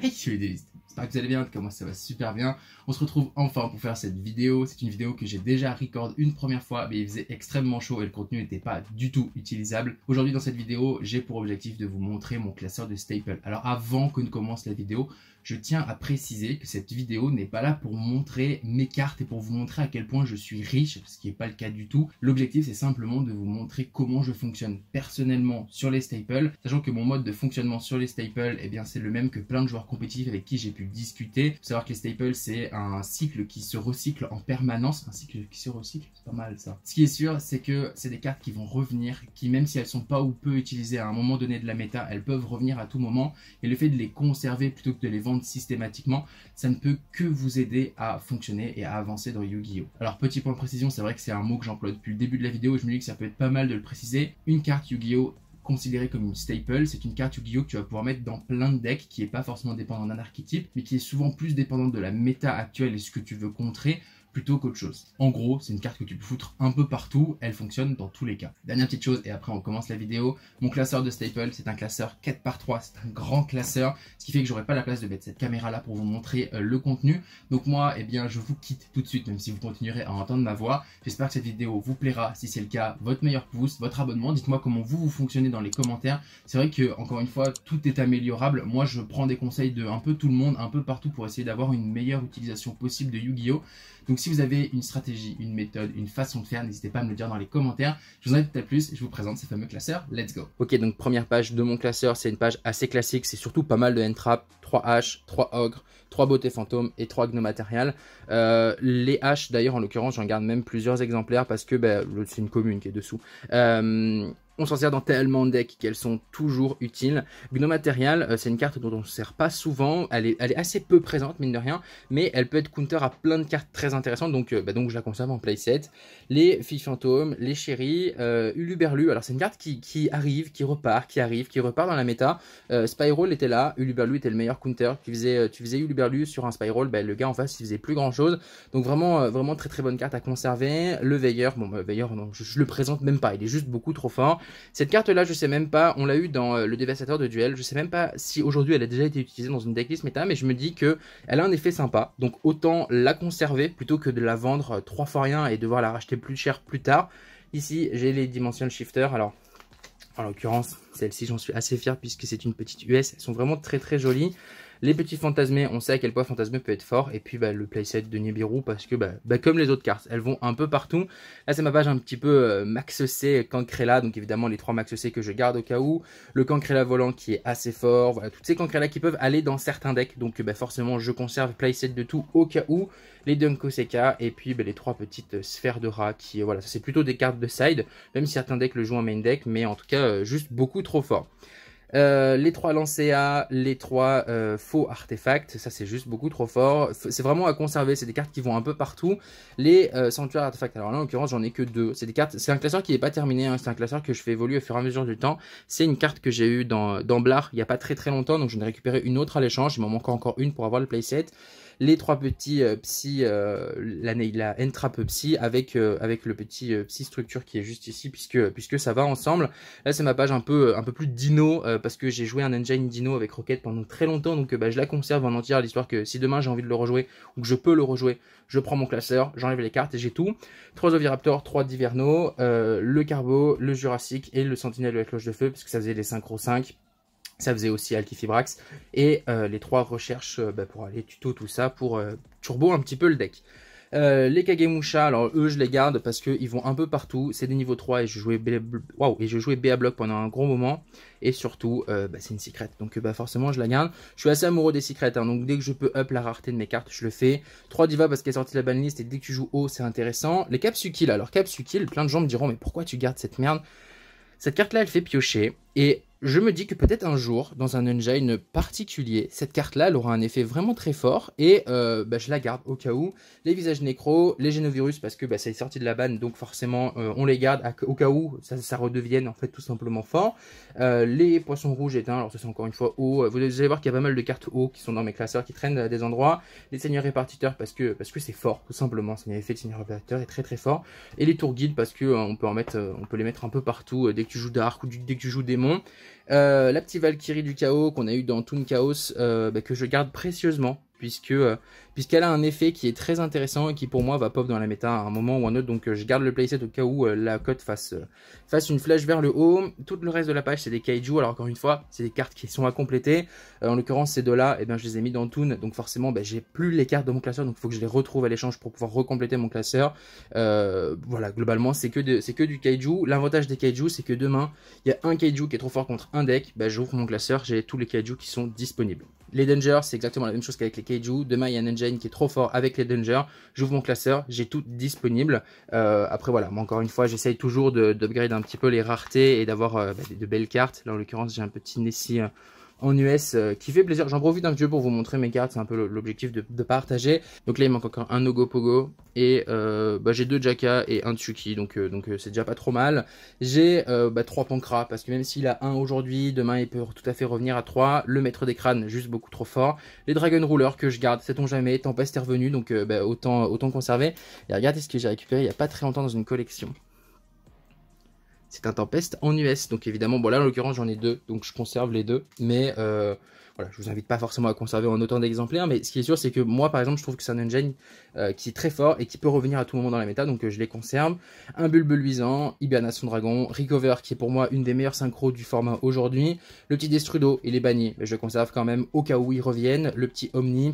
Hey, je suis J'espère que vous allez bien, en tout cas moi ça va super bien. On se retrouve enfin pour faire cette vidéo. C'est une vidéo que j'ai déjà record une première fois, mais il faisait extrêmement chaud et le contenu n'était pas du tout utilisable. Aujourd'hui dans cette vidéo, j'ai pour objectif de vous montrer mon classeur de staple. Alors avant que ne commence la vidéo, je tiens à préciser que cette vidéo n'est pas là pour montrer mes cartes et pour vous montrer à quel point je suis riche, ce qui n'est pas le cas du tout. L'objectif, c'est simplement de vous montrer comment je fonctionne personnellement sur les staples, sachant que mon mode de fonctionnement sur les staples, eh bien, c'est le même que plein de joueurs compétitifs avec qui j'ai pu discuter. savoir que les staples, c'est un cycle qui se recycle en permanence, un cycle qui se recycle, c'est pas mal ça. Ce qui est sûr, c'est que c'est des cartes qui vont revenir, qui même si elles sont pas ou peu utilisées à un moment donné de la méta, elles peuvent revenir à tout moment. Et le fait de les conserver plutôt que de les vendre systématiquement, ça ne peut que vous aider à fonctionner et à avancer dans Yu-Gi-Oh! Alors petit point de précision, c'est vrai que c'est un mot que j'emploie depuis le début de la vidéo je me dis que ça peut être pas mal de le préciser. Une carte Yu-Gi-Oh! considérée comme une staple, c'est une carte Yu-Gi-Oh! que tu vas pouvoir mettre dans plein de decks qui n'est pas forcément dépendant d'un archétype, mais qui est souvent plus dépendante de la méta actuelle et ce que tu veux contrer qu'autre chose. En gros, c'est une carte que tu peux foutre un peu partout, elle fonctionne dans tous les cas. Dernière petite chose, et après on commence la vidéo, mon classeur de staple, c'est un classeur 4 par 3 c'est un grand classeur, ce qui fait que j'aurai pas la place de mettre cette caméra là pour vous montrer euh, le contenu. Donc moi, et eh bien, je vous quitte tout de suite, même si vous continuerez à entendre ma voix. J'espère que cette vidéo vous plaira, si c'est le cas, votre meilleur pouce, votre abonnement, dites-moi comment vous, vous fonctionnez dans les commentaires. C'est vrai que, encore une fois, tout est améliorable, moi je prends des conseils de un peu tout le monde, un peu partout pour essayer d'avoir une meilleure utilisation possible de Yu-Gi-Oh! Donc si si vous avez une stratégie, une méthode, une façon de faire, n'hésitez pas à me le dire dans les commentaires. Je vous peut-être plus je vous présente ces fameux classeurs. Let's go Ok, donc première page de mon classeur, c'est une page assez classique. C'est surtout pas mal de entraps, 3 H, 3 Ogres, 3 Beautés Fantômes et 3 Gnomatérial. Euh, les haches, d'ailleurs, en l'occurrence, j'en garde même plusieurs exemplaires parce que ben, c'est une commune qui est dessous. Euh, on s'en sert dans tellement de decks qu'elles sont toujours utiles. Gnomatérial, euh, c'est une carte dont on ne sert pas souvent. Elle est, assez peu présente, mine de rien, mais elle peut être counter à plein de cartes très intéressantes. Donc, euh, bah, donc je la conserve en playset. Les filles fantômes, les chéris, euh, Uluberlu. Alors, c'est une carte qui, arrive, qui repart, qui arrive, qui repart dans la méta. Euh, Spyroll était là. Uluberlu était le meilleur counter. Tu faisais, tu faisais Uluberlu sur un Spyroll, bah, le gars en face, il faisait plus grand chose. Donc, vraiment, vraiment très très bonne carte à conserver. Le Veilleur, bon, le bah, Veilleur, non, je, je le présente même pas. Il est juste beaucoup trop fort. Cette carte-là, je sais même pas, on l'a eu dans euh, le dévastateur de duel, je sais même pas si aujourd'hui elle a déjà été utilisée dans une decklist méta, mais je me dis que elle a un effet sympa, donc autant la conserver plutôt que de la vendre euh, trois fois rien et devoir la racheter plus cher plus tard. Ici, j'ai les Dimension Shifter, alors en l'occurrence, celle-ci, j'en suis assez fier puisque c'est une petite US. Elles sont vraiment très très jolies. Les petits fantasmés, on sait à quel point fantasmé peut être fort. Et puis bah, le playset de Nibiru, parce que bah, bah, comme les autres cartes, elles vont un peu partout. Là, c'est ma page un petit peu euh, Max C, Cancrela, donc évidemment les trois Max C que je garde au cas où. Le Cancrela volant qui est assez fort. Voilà, toutes ces Cancrela qui peuvent aller dans certains decks. Donc forcément, je conserve playset de tout au cas où. Les Dunko et puis les trois petites sphères de rats qui, euh, voilà, ça c'est plutôt des cartes de side. Même si certains decks le jouent en main deck, mais en tout cas, euh, juste beaucoup trop fort. Euh, les trois Lancea, les trois euh, faux artefacts, ça c'est juste beaucoup trop fort. C'est vraiment à conserver, c'est des cartes qui vont un peu partout. Les euh, sanctuaires artefacts, alors là en l'occurrence j'en ai que deux. C'est des cartes, c'est un classeur qui n'est pas terminé, hein, c'est un classeur que je fais évoluer au fur et à mesure du temps. C'est une carte que j'ai eue dans, dans Blar il n'y a pas très très longtemps, donc j'en ai récupéré une autre à l'échange. Il m'en manque encore une pour avoir le playset les trois petits euh, psy, euh, la, la psy, avec, euh, avec le petit psy structure qui est juste ici, puisque, puisque ça va ensemble. Là, c'est ma page un peu, un peu plus dino, parce que j'ai joué un engine dino avec Rocket pendant très longtemps, donc bah, je la conserve en entière, l'histoire que si demain j'ai envie de le rejouer, ou que je peux le rejouer, je prends mon classeur, j'enlève les cartes et j'ai tout. Trois Oviraptor, 3 Diverno, le Carbo, le Jurassic et le Sentinel de la cloche de feu, puisque ça faisait les 5 5. Ça faisait aussi Alkifibrax. Et euh, les trois recherches euh, bah, pour aller tuto, tout ça, pour euh, turbo un petit peu le deck. les Kagemusha, alors eux je les garde parce qu'ils vont un peu partout, c'est des niveaux 3 et je jouais, et je jouais BA Block pendant un gros moment, et surtout bah, c'est une secret, donc bah, forcément je la garde. Je suis assez amoureux des secrètes. Hein. donc dès que je peux up la rareté de mes cartes, je le fais. 3 divas parce qu'elle est sortie de la banlist et dès que tu joues haut c'est intéressant. Les Capsukil, alors Capsukil, plein de gens me diront mais pourquoi tu gardes cette merde Cette carte là elle fait piocher, et je me dis que peut-être un jour, dans un engine particulier, cette carte-là, elle aura un effet vraiment très fort, et euh, bah, je la garde au cas où. Les visages nécros, les génovirus, parce que ça bah, est sorti de la banne, donc forcément, euh, on les garde au cas où ça, ça, redevienne en fait tout simplement fort. Euh, les poissons rouges éteints, alors ce sont encore une fois haut. Vous allez voir qu'il y a pas mal de cartes hauts qui sont dans mes classeurs, qui traînent à des endroits. Les seigneurs répartiteurs, parce que parce que c'est fort, tout simplement. effet de seigneur répartiteur est très très fort. Et les tours guides, parce que on peut en mettre, on peut les mettre un peu partout, dès que tu joues d'arc ou dès que tu joues démon. Euh, la petite Valkyrie du chaos qu'on a eu dans Toon Chaos, euh, bah, que je garde précieusement puisque euh, puisqu'elle a un effet qui est très intéressant et qui pour moi va pop dans la méta à un moment ou un autre. Donc euh, je garde le playset au cas où euh, la cote fasse, une flèche vers le haut. Tout le reste de la page c'est des kaiju. Alors encore une fois, c'est des cartes qui sont à compléter. en l'occurrence ces deux-là, et eh ben, je les ai mis dans Toon. Donc forcément, ben, j'ai plus les cartes de mon classeur. Donc il faut que je les retrouve à l'échange pour pouvoir recompléter mon classeur. voilà, globalement c'est que, que du kaiju. L'avantage des kaiju c'est que demain, il y a un kaiju qui est trop fort contre un deck. Ben, J'ouvre mon classeur, j'ai tous les kaiju qui sont disponibles. Les dangers, c'est exactement la même chose qu'avec les kaiju. Demain, il y a un engine qui est trop fort avec les dangers. J'ouvre mon classeur, j'ai tout disponible. Euh, après, voilà, moi, encore une fois, j'essaye toujours d'upgrade un petit peu les raretés et d'avoir euh, bah, de belles cartes. Là, en l'occurrence, j'ai un petit Nessie euh, en US euh, qui fait plaisir. J'en profite un petit pour vous montrer mes cartes, c'est un peu l'objectif de, partager. Donc là il manque encore un Ogopogo Pogo et euh, bah, j'ai deux Jaka et un Tsuki, donc euh, donc c'est déjà pas trop mal. J'ai bah, trois Pancras parce que même s'il a un aujourd'hui, demain il peut tout à fait revenir à trois. Le maître des crânes juste beaucoup trop fort. Les Dragon Ruler que je garde, sait-on jamais, Tempest est revenu donc bah, autant autant conserver. Et regardez ce que j'ai récupéré il y a pas très longtemps dans une collection c'est un Tempest en US. Donc évidemment, bon là en l'occurrence j'en ai deux, donc je conserve les deux. Mais euh, voilà, je vous invite pas forcément à conserver en autant d'exemplaires, mais ce qui est sûr c'est que moi par exemple je trouve que c'est un engine euh, qui est très fort et qui peut revenir à tout moment dans la méta, donc euh, je les conserve. Un Bulbe luisant, Ibiana son dragon, Recover qui est pour moi une des meilleures synchros du format aujourd'hui, le petit Destrudo et les banni, mais je conserve quand même au cas où ils reviennent, le petit Omni,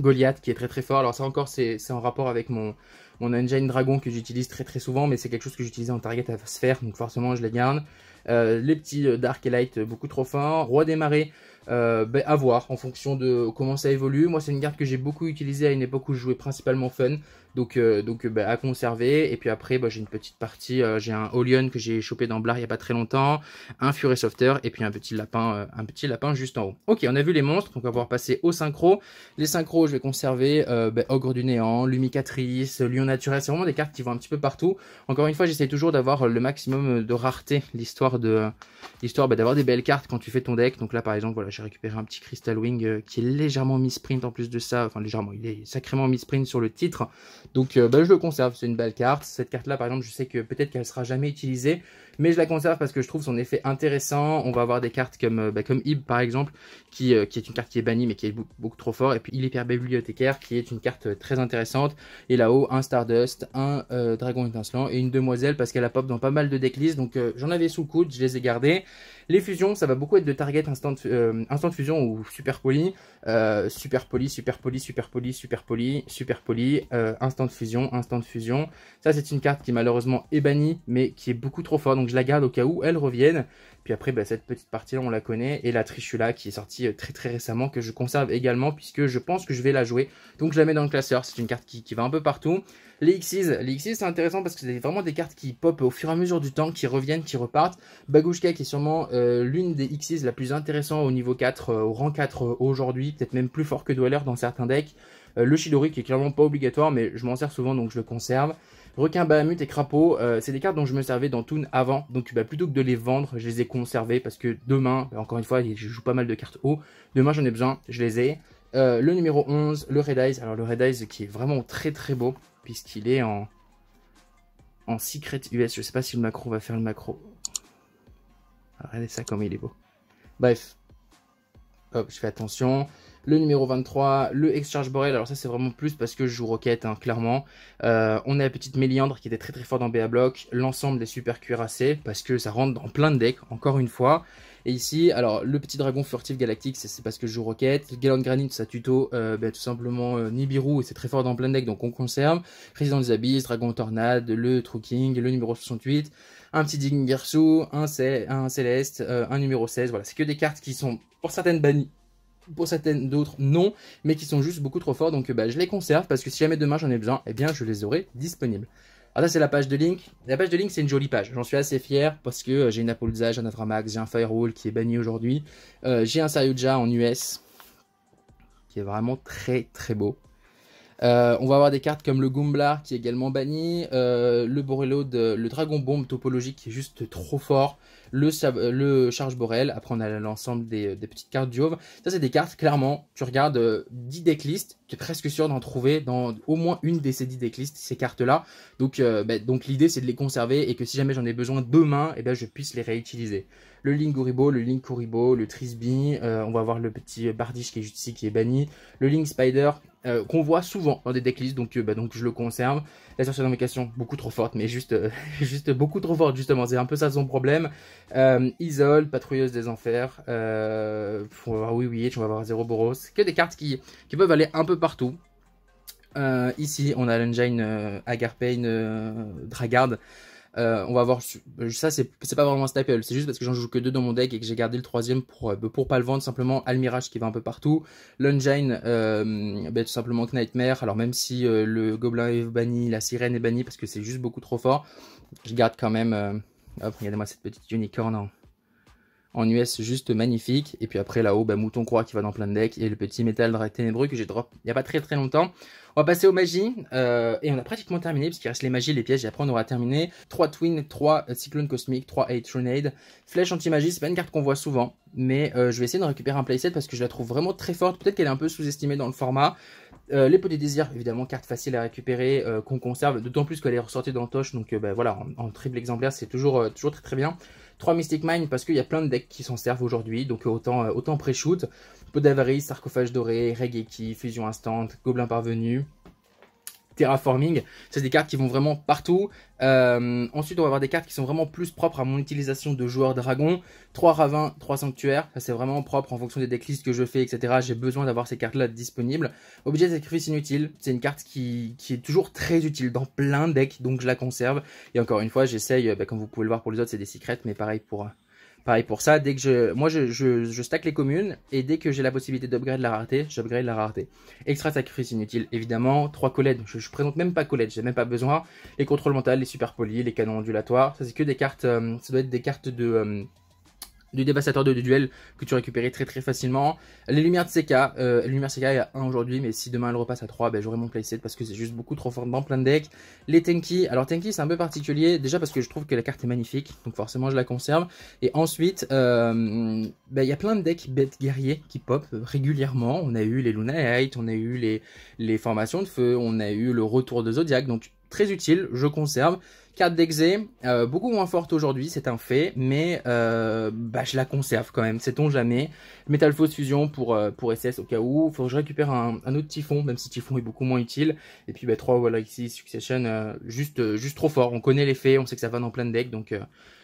Goliath qui est très très fort, alors ça encore c'est en rapport avec mon mon Engine Dragon que j'utilise très très souvent, mais c'est quelque chose que j'utilisais en target à sphère, donc forcément je les garde. Euh, les petits euh, Dark et Light euh, beaucoup trop fins, Roi des marées, euh, ben, à voir en fonction de comment ça évolue. Moi, c'est une carte que j'ai beaucoup utilisée à une époque où je jouais principalement fun, donc, euh, donc euh, ben, à conserver. Et puis après, ben, j'ai une petite partie, j'ai un Olion que j'ai chopé dans Blar il n'y a pas très longtemps, un Fury Softer et puis un petit lapin, un petit lapin juste en haut. Ok, on a vu les monstres, donc on va pouvoir passer aux synchro Les synchros, je vais conserver Ogre du Néant, Lumicatrice, Lion Naturel, c'est vraiment des cartes qui vont un petit peu partout. Encore une fois, j'essaie toujours d'avoir le maximum de rareté, l'histoire de l'histoire d'avoir des belles cartes quand tu fais ton deck. Donc là, par exemple, voilà, j'ai récupéré un petit Crystal Wing euh, qui est légèrement mis-sprint en plus de ça. Enfin, légèrement, il est sacrément misprint sur le titre. Donc, euh, bah, je le conserve. C'est une belle carte. Cette carte-là, par exemple, je sais que peut-être qu'elle sera jamais utilisée mais je la conserve parce que je trouve son effet intéressant. On va avoir des cartes comme, euh, bah, comme Ib par exemple, qui, euh, qui est une carte qui est bannie mais qui est beaucoup, trop fort. Et puis il hyper bibliothécaire qui est une carte euh, très intéressante. Et là-haut, un Stardust, un Dragon étincelant et une Demoiselle parce qu'elle a pop dans pas mal de decklist. Donc j'en avais sous le coude, je les ai gardées. Les fusions, ça va beaucoup être de target instant, instant fusion ou super poli, super poli, super poli, super poli, super poli, super poli, instant de fusion, instant de fusion. Ça c'est une carte qui malheureusement est bannie mais qui est beaucoup trop fort. Donc je la garde au cas où elle revienne. Puis après, bah, cette petite partie-là, on la connaît. Et la Trishula qui est sortie euh, très très récemment, que je conserve également, puisque je pense que je vais la jouer. Donc je la mets dans le classeur, c'est une carte qui va un peu partout. Les Xyz, les Xyz c'est intéressant parce que c'est vraiment des cartes qui pop au fur et à mesure du temps, qui reviennent, qui repartent. Bagushka qui est sûrement euh, l'une des Xyz la plus intéressante au niveau 4, euh, au rang 4 euh, aujourd'hui, peut-être même plus fort que Dweller dans certains decks. le Chidori qui est clairement pas obligatoire mais je m'en sers souvent donc je le conserve. Requin, Bahamut et Crapaud, c'est des cartes dont je me servais dans Toon avant, donc bah, plutôt que de les vendre, je les ai conservées parce que demain, bah, encore une fois, je joue pas mal de cartes haut, demain j'en ai besoin, je les ai. le numéro 11, le Red Eyes. Alors le Red Eyes qui est vraiment très très beau puisqu'il est en, en secret US. Je sais pas si le macro va faire le macro. Regardez ça comme il est beau. Bref. Hop, je fais attention le numéro 23, le Exchange Borel. Alors ça c'est vraiment plus parce que je joue Rocket, hein, clairement. Euh, on a la petite Méliandre qui était très très forte dans BA Block, l'ensemble des super cuirassés parce que ça rentre dans plein de decks, encore une fois. Et ici, alors le petit dragon furtif galactique, c'est parce que je joue Rocket. Galant Granite, ça tuto euh, bah, tout simplement euh, Nibiru, et c'est très fort dans plein de decks, donc on conserve. Président des Abysses, Dragon Tornade, le True King, le numéro 68, un petit garçon un, un Céleste, un numéro 16. Voilà, c'est que des cartes qui sont pour certaines bannies pour certaines d'autres non, mais qui sont juste beaucoup trop forts. Donc bah, je les conserve parce que si jamais demain j'en ai besoin, eh bien je les aurai disponibles. Alors ça c'est la page de Link. La page de Link c'est une jolie page. J'en suis assez fier parce que euh, j'ai une Apolza, j'ai un Avramax, j'ai un Firewall qui est banni aujourd'hui. Euh, j'ai un Saryuja en US qui est vraiment très très beau. Euh, on va avoir des cartes comme le Goomblar qui est également banni, le Borello, de, le Dragon Bomb topologique qui est juste trop fort. Euh, le, charge borel Après, on a l'ensemble des, euh, petites cartes du Hove. Ça, c'est des cartes, clairement, tu regardes 10 euh, decklists, tu es presque sûr d'en trouver dans au moins une de ces 10 decklists, ces cartes-là. Donc, ben, donc l'idée, c'est de les conserver et que si jamais j'en ai besoin demain, eh ben, je puisse les réutiliser le Link Guribo, le Link Kuribo, le Trisby, euh, on va avoir le petit Bardiche qui est juste ici, qui est banni, le Link Spider, euh, qu'on voit souvent dans des decklists, donc, euh, bah, donc je le conserve. La sorcière d'invocation, beaucoup trop forte, mais juste, juste beaucoup trop forte, justement, c'est un peu ça son problème. Isole, Patrouilleuse des Enfers, on va avoir Oui Oui, on va avoir Zero Boros, que des cartes qui, qui peuvent aller un peu partout. ici, on a l'Engine Agarpain Dragard. Euh, on va voir. Euh, ça, c'est pas vraiment un staple. C'est juste parce que j'en joue que deux dans mon deck et que j'ai gardé le troisième pour, euh, bah, pour pas le vendre. Simplement, Almirage qui va un peu partout. Lungine, bah, tout simplement Nightmare, Alors, même si le gobelin est banni, la sirène est bannie parce que c'est juste beaucoup trop fort, je garde quand même. hop, regardez-moi cette petite unicorn hein. En US, juste magnifique. Et puis après, là-haut, bah, Mouton Croix qui va dans plein de decks. Et le petit métal ténébreux que j'ai drop il n'y a pas très très longtemps. On va passer aux magies. Euh, et on a pratiquement terminé, puisqu'il reste les magies, les pièges. Et après, on aura terminé. 3 Twin, 3 euh, Cyclone Cosmique, 3 Hate Trunade. Flèche anti-magie, c'est pas une carte qu'on voit souvent. Mais euh, je vais essayer de récupérer un playset parce que je la trouve vraiment très forte. Peut-être qu'elle est un peu sous-estimée dans le format. Les les des désirs, évidemment, carte facile à récupérer, qu'on conserve, d'autant plus qu'elle est ressortie dans Toche, donc bah, voilà, en, en, triple exemplaire, c'est toujours, toujours très très bien. 3 Mystic Mine parce qu'il y a plein de decks qui s'en servent aujourd'hui, donc euh, autant, euh, autant pré-shoot. Peu d'avarice, sarcophage doré, Regeki, fusion Instante, gobelin parvenu, terraforming. C'est des cartes qui vont vraiment partout. Euh, ensuite, on va avoir des cartes qui sont vraiment plus propres à mon utilisation de joueur dragon. 3 ravins, 3 sanctuaires. Ça, c'est vraiment propre en fonction des decklists que je fais, etc. J'ai besoin d'avoir ces cartes-là disponibles. Objet de sacrifice inutile. C'est une carte qui, est toujours très utile dans plein de decks, donc je la conserve. Et encore une fois, j'essaye, bah, comme vous pouvez le voir pour les autres, c'est des secrets, mais pareil pour pareil pour ça, dès que je, moi je, stack les communes et dès que j'ai la possibilité d'upgrade la rareté, j'upgrade la rareté. Extra sacrifice inutile, évidemment. Trois collègues, je, présente même pas je j'ai même pas besoin. Les contrôles mentales, les super polis, les canons ondulatoires, ça c'est que des cartes, euh, ça doit être des cartes de, euh, du dévastateur de, duel que tu récupérais très très facilement. Les lumières de CK, euh, les lumières est à 1 aujourd'hui, mais si demain elle repasse à 3, ben, j'aurai mon playset parce que c'est juste beaucoup trop fort dans plein de decks. Les Tenki, alors Tenki c'est un peu particulier, déjà parce que je trouve que la carte est magnifique, donc forcément je la conserve. Et ensuite, euh, ben, il y a plein de decks bêtes guerriers qui pop régulièrement. On a eu les Luna Height, on a eu les, les formations de feu, on a eu le retour de Zodiac, donc très utile, je conserve. Carte d'exé, euh, beaucoup moins forte aujourd'hui, c'est un fait, mais euh, bah, je la conserve quand même, sait-on jamais. Metal Fausse Fusion pour, euh, pour SS au cas où. Faut que je récupère un, autre Typhon, même si Typhon est beaucoup moins utile. Et puis bah, 3 voilà, ici, Succession, juste, juste trop fort. On connaît les faits, on sait que ça va dans plein de decks, donc...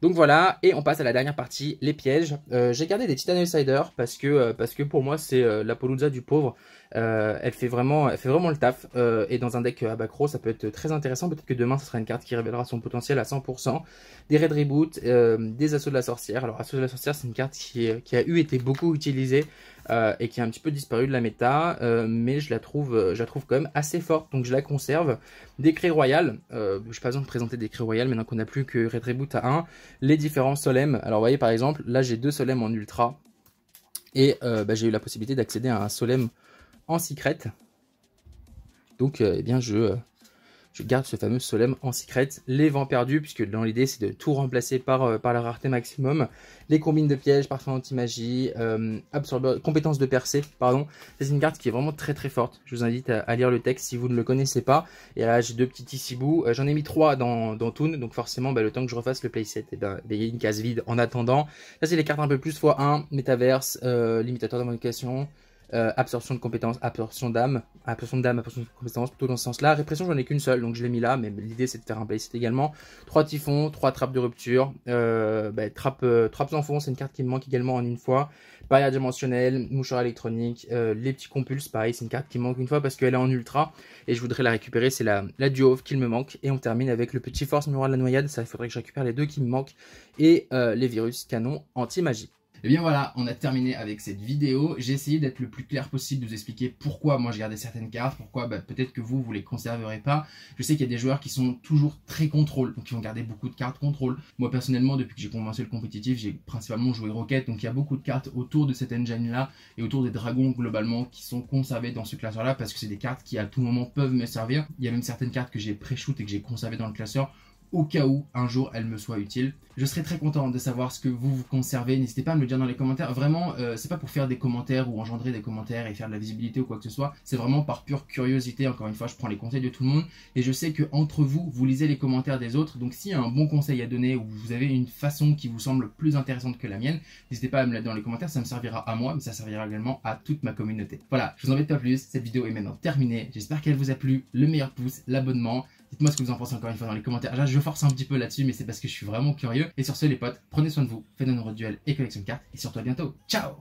donc voilà, et on passe à la dernière partie, les pièges. J'ai gardé des Titan Outsider parce que, parce que pour moi c'est la Palooza du pauvre. elle, fait vraiment, elle fait vraiment le taf. et dans un deck à ça peut être très intéressant. Peut-être que demain, ce sera une carte qui révélera son potentiel à 100%, des raids reboot, euh, des assauts de la sorcière. Alors assaut de la sorcière c'est une carte qui, euh, a eu été beaucoup utilisée euh, et qui a un petit peu disparu de la méta, mais je la, trouve, je la trouve quand même assez forte, donc je la conserve. des Décret Royales je n'ai pas besoin de présenter des royales, mais maintenant qu'on n'a plus que Red reboot à 1, les différents Solem. Alors vous voyez par exemple, là j'ai deux Solem en ultra. Et bah, j'ai eu la possibilité d'accéder à un solem en secret. Donc, eh bien, je, je garde ce fameux Solem en secret. Les vents perdus, puisque dans l'idée c'est de tout remplacer par, euh, par la rareté maximum. Les combines de pièges, parfum anti-magie, euh, compétence de percée, pardon. C'est une carte qui est vraiment très très forte. Je vous invite à, lire le texte si vous ne le connaissez pas. Et là j'ai deux petits tissibous. Euh, j'en ai mis trois dans, dans Toon, donc forcément bah, le temps que je refasse le playset, eh ben, il y a une case vide en attendant. Là c'est les cartes un peu plus x1, métaverse, euh, limitateur de euh, absorption de compétences, absorption d'âme, absorption d'âme, absorption de compétences, plutôt dans ce sens-là. Répression, j'en ai qu'une seule, donc je l'ai mis là, mais l'idée c'est de faire un playset également. trois typhons, trois trappes de rupture, euh, bah, trappe, euh, trappes en fond, c'est une carte qui me manque également en une fois. Barrière dimensionnelle, mouchoir électronique, les petits compulses, pareil, c'est une carte qui me manque une fois parce qu'elle est en ultra et je voudrais la récupérer, c'est la, la duo qu'il me manque. Et on termine avec le petit force miroir de la noyade, ça il faudrait que je récupère les deux qui me manquent et les virus canon anti magie et eh bien voilà, on a terminé avec cette vidéo. J'ai essayé d'être le plus clair possible, de vous expliquer pourquoi moi j'ai gardé certaines cartes, pourquoi bah, peut-être que vous, vous les conserverez pas. Je sais qu'il y a des joueurs qui sont toujours très contrôle, donc qui vont garder beaucoup de cartes contrôle. Moi personnellement, depuis que j'ai commencé le compétitif, j'ai principalement joué Rocket, donc il y a beaucoup de cartes autour de cette engine-là et autour des dragons globalement qui sont conservées dans ce classeur-là parce que c'est des cartes qui à tout moment peuvent me servir. Il y a même certaines cartes que j'ai pré-shoot et que j'ai conservées dans le classeur au cas où un jour elle me soit utile. Je serais très content de savoir ce que vous vous conservez. N'hésitez pas à me le dire dans les commentaires. Vraiment, ce euh, c'est pas pour faire des commentaires ou engendrer des commentaires et faire de la visibilité ou quoi que ce soit. C'est vraiment par pure curiosité. Encore une fois, je prends les conseils de tout le monde et je sais que entre vous, vous lisez les commentaires des autres. Donc, s'il y a un bon conseil à donner ou vous avez une façon qui vous semble plus intéressante que la mienne, n'hésitez pas à me le dire dans les commentaires. Ça me servira à moi, mais ça servira également à toute ma communauté. Voilà, je vous invite pas plus. Cette vidéo est maintenant terminée. J'espère qu'elle vous a plu. Le meilleur pouce, l'abonnement. Dites-moi ce que vous en pensez encore une fois dans les commentaires. Là, je force un petit peu là-dessus, mais c'est parce que je suis vraiment curieux. Et sur ce, les potes, prenez soin de vous, faites de nombreux duels et collection de cartes. Et surtout à bientôt. Ciao